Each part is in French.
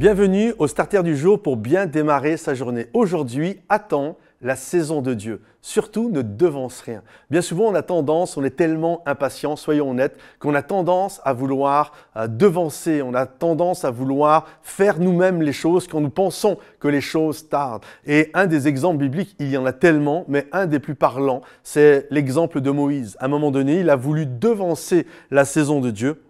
Bienvenue au Starter du jour pour bien démarrer sa journée. Aujourd'hui, attends la saison de Dieu. Surtout, ne devance rien. Bien souvent, on a tendance, on est tellement impatient, soyons honnêtes, qu'on a tendance à vouloir euh, devancer, on a tendance à vouloir faire nous-mêmes les choses quand nous pensons que les choses tardent. Et un des exemples bibliques, il y en a tellement, mais un des plus parlants, c'est l'exemple de Moïse. À un moment donné, il a voulu devancer la saison de Dieu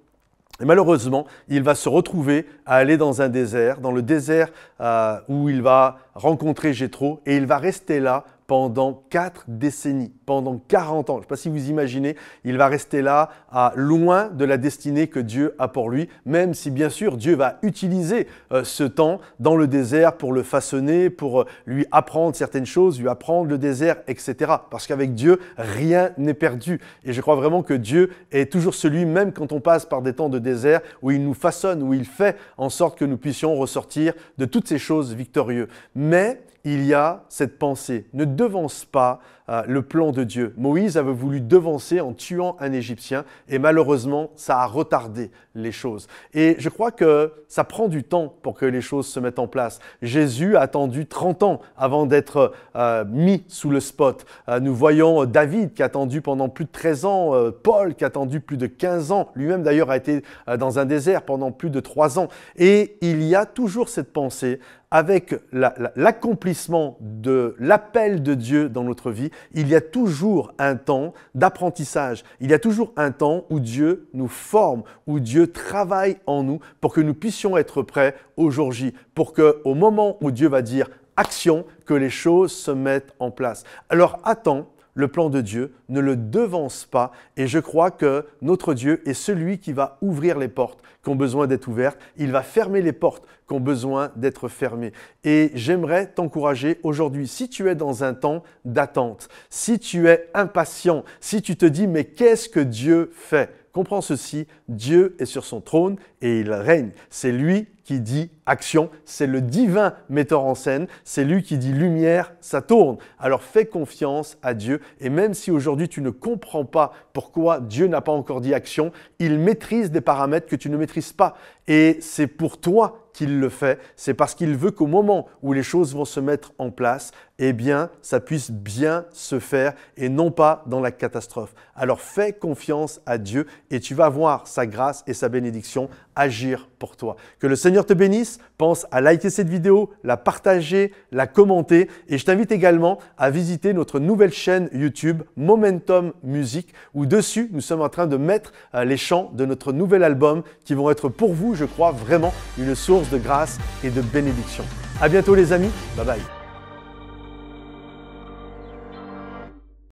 et malheureusement, il va se retrouver à aller dans un désert, dans le désert euh, où il va rencontrer Jétro, et il va rester là pendant quatre décennies, pendant 40 ans. Je ne sais pas si vous imaginez, il va rester là, à loin de la destinée que Dieu a pour lui, même si bien sûr Dieu va utiliser euh, ce temps dans le désert pour le façonner, pour euh, lui apprendre certaines choses, lui apprendre le désert, etc. Parce qu'avec Dieu, rien n'est perdu. Et je crois vraiment que Dieu est toujours celui, même quand on passe par des temps de désert, où il nous façonne, où il fait en sorte que nous puissions ressortir de toutes ces choses victorieux. Mais il y a cette pensée. Ne devance pas euh, le plan de Dieu. Moïse avait voulu devancer en tuant un Égyptien et malheureusement, ça a retardé les choses. Et je crois que ça prend du temps pour que les choses se mettent en place. Jésus a attendu 30 ans avant d'être euh, mis sous le spot. Euh, nous voyons David qui a attendu pendant plus de 13 ans, Paul qui a attendu plus de 15 ans, lui-même d'ailleurs a été dans un désert pendant plus de 3 ans. Et il y a toujours cette pensée avec l'accomplissement de l'appel de Dieu dans notre vie, il y a toujours un temps d'apprentissage, il y a toujours un temps où Dieu nous forme, où Dieu travaille en nous pour que nous puissions être prêts au jour J, pour que au moment où Dieu va dire action, que les choses se mettent en place. Alors attends le plan de Dieu, ne le devance pas. Et je crois que notre Dieu est celui qui va ouvrir les portes qui ont besoin d'être ouvertes. Il va fermer les portes qui ont besoin d'être fermées. Et j'aimerais t'encourager aujourd'hui, si tu es dans un temps d'attente, si tu es impatient, si tu te dis mais qu'est-ce que Dieu fait Comprends ceci, Dieu est sur son trône et il règne. C'est lui qui dit action, c'est le divin metteur en scène, c'est lui qui dit lumière, ça tourne. Alors fais confiance à Dieu et même si aujourd'hui tu ne comprends pas pourquoi Dieu n'a pas encore dit action, il maîtrise des paramètres que tu ne maîtrises pas. Et c'est pour toi qu'il le fait, c'est parce qu'il veut qu'au moment où les choses vont se mettre en place, eh bien, ça puisse bien se faire et non pas dans la catastrophe. Alors fais confiance à Dieu et tu vas voir sa grâce et sa bénédiction agir pour toi. Que le Seigneur te bénisse, pense à liker cette vidéo, la partager, la commenter et je t'invite également à visiter notre nouvelle chaîne YouTube Momentum Music où dessus nous sommes en train de mettre euh, les chants de notre nouvel album qui vont être pour vous je crois, vraiment une source de grâce et de bénédiction. À bientôt les amis, bye bye.